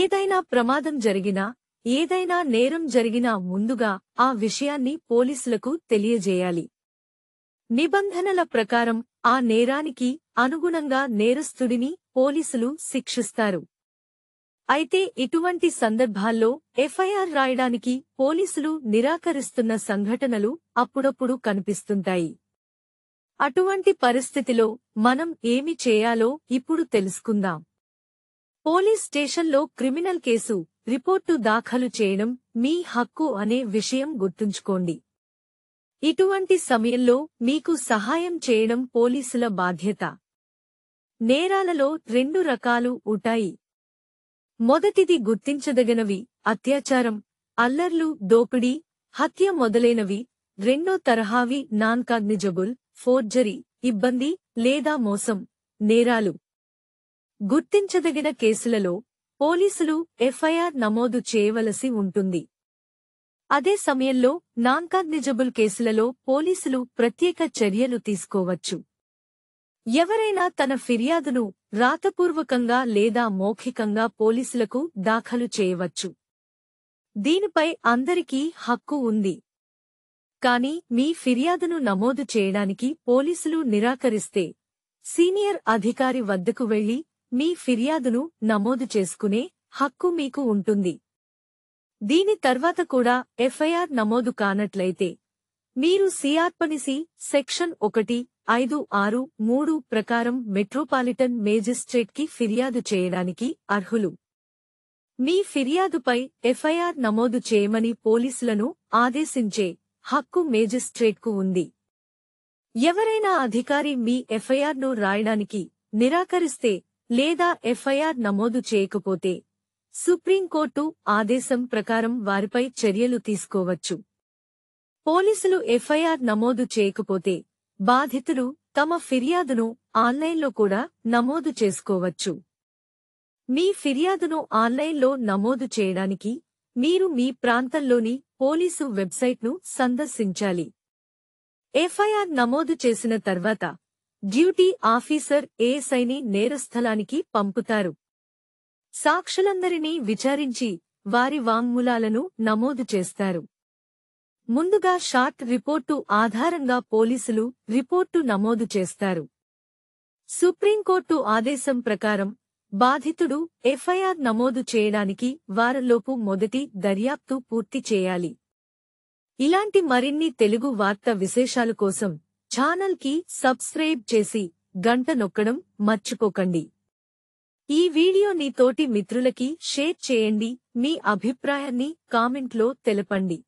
ఏదైనా ప్రమాదం జరిగినా ఏదైనా నేరం జరిగినా ముందుగా ఆ విషయాన్ని పోలీసులకు తెలియజేయాలి నిబంధనల ప్రకారం ఆ నేరానికి అనుగుణంగా నేరస్తుడిని పోలీసులు శిక్షిస్తారు అయితే ఇటువంటి సందర్భాల్లో ఎఫ్ఐఆర్ రాయడానికి పోలీసులు నిరాకరిస్తున్న సంఘటనలు అప్పుడప్పుడు కనిపిస్తుంటాయి అటువంటి పరిస్థితిలో మనం ఏమి చేయాలో ఇప్పుడు తెలుసుకుందాం పోలీస్ స్టేషన్లో క్రిమినల్ కేసు రిపోర్టు దాఖలు చేయడం మీ హక్కు అనే విషయం గుర్తుంచుకోండి ఇటువంటి సమయంలో మీకు సహాయం చేయడం పోలీసుల బాధ్యత నేరాలలో రెండు రకాలు ఉంటాయి మొదటిది గుర్తించదగినవి అత్యాచారం అల్లర్లు దోపిడీ హత్య మొదలైనవి రెండో తరహావి నాన్ కాగ్నిజబుల్ ఫోర్జరీ ఇబ్బంది లేదా మోసం నేరాలు గుర్తించదగిన కేసులలో పోలీసులు ఎఫ్ఐఆర్ నమోదు చేయవలసి ఉంటుంది అదే సమయంలో నాన్కాగ్నిజబుల్ కేసులలో పోలీసులు ప్రత్యేక చర్యలు తీసుకోవచ్చు ఎవరైనా తన ఫిర్యాదును రాతపూర్వకంగా లేదా మౌఖికంగా పోలీసులకు దాఖలు చేయవచ్చు దీనిపై అందరికీ హక్కు ఉంది కాని మీ ఫిర్యాదును నమోదు చేయడానికి పోలీసులు నిరాకరిస్తే సీనియర్ అధికారి వద్దకు వెళ్లి మీ ఫిర్యాదును నమోదు చేసుకునే హక్కు మీకు ఉంటుంది దీని తర్వాత కూడా ఎఫ్ఐఆర్ నమోదు కానట్లయితే మీరు సిఆర్పనిసి సెక్షన్ ఒకటి ఐదు ఆరు మూడు ప్రకారం మెట్రోపాలిటన్ మేజిస్ట్రేట్కి ఫిర్యాదు చేయడానికి అర్హులు మీ ఫిర్యాదుపై ఎఫ్ఐఆర్ నమోదు చేయమని పోలీసులను ఆదేశించే హక్కు మేజిస్ట్రేట్కు ఉంది ఎవరైనా అధికారి మీ ఎఫ్ఐఆర్ను రాయడానికి నిరాకరిస్తే లేదా ఎఫ్ఐఆర్ నమోదు చేయకపోతే సుప్రీంకోర్టు ఆదేశం ప్రకారం వారిపై చర్యలు తీసుకోవచ్చు పోలీసులు ఎఫ్ఐఆర్ నమోదు చేయకపోతే బాధితులు తమ ఫిర్యాదును ఆన్లైన్లో కూడా నమోదు చేసుకోవచ్చు మీ ఫిర్యాదును ఆన్లైన్లో నమోదు చేయడానికి మీరు మీ ప్రాంతంలోని పోలీసు వెబ్సైట్ను సందర్శించాలి ఎఫ్ఐఆర్ నమోదు చేసిన తర్వాత డ్యూటీ ఆఫీసర్ ఏఎస్ఐని నేరస్థలానికి పంపుతారు సాక్షులందరినీ విచారించి వారి వాంగ్మూలాలను నమోదు చేస్తారు ముందుగా షార్ట్ రిపోర్టు ఆధారంగా పోలీసులు రిపోర్టు నమోదు చేస్తారు సుప్రీంకోర్టు ఆదేశం ప్రకారం బాధితుడు ఎఫ్ఐఆర్ నమోదు చేయడానికి వారలోపు మొదటి దర్యాప్తు పూర్తి చేయాలి ఇలాంటి మరిన్ని తెలుగు వార్త విశేషాల కోసం కి సబ్స్క్రైబ్ చేసి గంట నొక్కడం మర్చిపోకండి ఈ వీడియో నీ తోటి మిత్రులకి షేర్ చేయండి మీ అభిప్రాయాన్ని కామెంట్లో తెలపండి